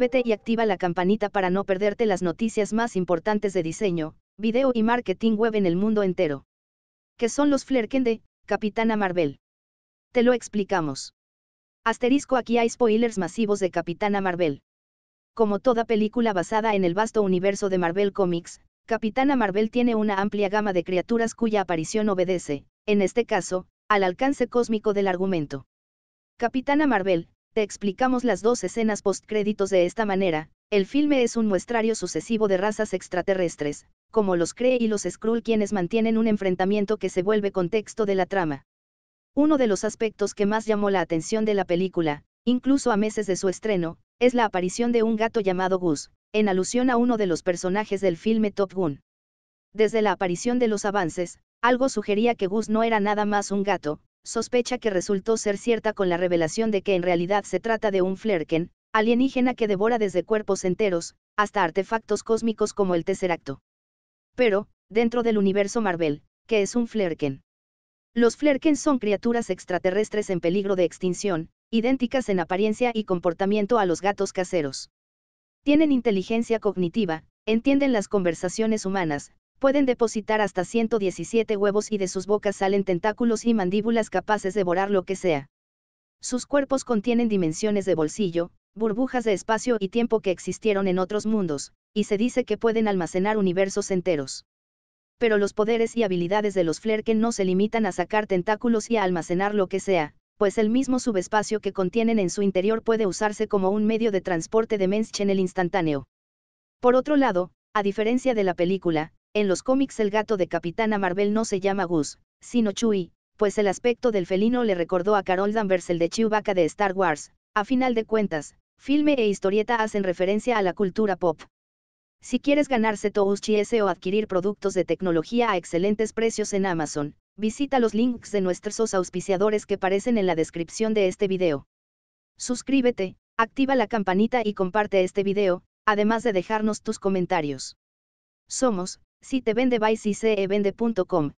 Suscríbete y activa la campanita para no perderte las noticias más importantes de diseño, video y marketing web en el mundo entero. ¿Qué son los Flerken de Capitana Marvel? Te lo explicamos. Asterisco aquí hay spoilers masivos de Capitana Marvel. Como toda película basada en el vasto universo de Marvel Comics, Capitana Marvel tiene una amplia gama de criaturas cuya aparición obedece, en este caso, al alcance cósmico del argumento. Capitana Marvel, te explicamos las dos escenas postcréditos de esta manera, el filme es un muestrario sucesivo de razas extraterrestres, como los Cree y los Skrull quienes mantienen un enfrentamiento que se vuelve contexto de la trama. Uno de los aspectos que más llamó la atención de la película, incluso a meses de su estreno, es la aparición de un gato llamado Gus, en alusión a uno de los personajes del filme Top Gun. Desde la aparición de los avances, algo sugería que Gus no era nada más un gato, sospecha que resultó ser cierta con la revelación de que en realidad se trata de un flerken, alienígena que devora desde cuerpos enteros, hasta artefactos cósmicos como el Tesseracto. Pero, dentro del universo Marvel, ¿qué es un flerken. Los flerken son criaturas extraterrestres en peligro de extinción, idénticas en apariencia y comportamiento a los gatos caseros. Tienen inteligencia cognitiva, entienden las conversaciones humanas, pueden depositar hasta 117 huevos y de sus bocas salen tentáculos y mandíbulas capaces de devorar lo que sea. Sus cuerpos contienen dimensiones de bolsillo, burbujas de espacio y tiempo que existieron en otros mundos, y se dice que pueden almacenar universos enteros. Pero los poderes y habilidades de los Flerken no se limitan a sacar tentáculos y a almacenar lo que sea, pues el mismo subespacio que contienen en su interior puede usarse como un medio de transporte de el instantáneo. Por otro lado, a diferencia de la película, en los cómics el gato de Capitana Marvel no se llama Gus, sino Chewie, pues el aspecto del felino le recordó a Carol Danvers el de Chewbacca de Star Wars. A final de cuentas, filme e historieta hacen referencia a la cultura pop. Si quieres ganarse S o adquirir productos de tecnología a excelentes precios en Amazon, visita los links de nuestros auspiciadores que aparecen en la descripción de este video. Suscríbete, activa la campanita y comparte este video, además de dejarnos tus comentarios. Somos, si te vende by y se vende.com.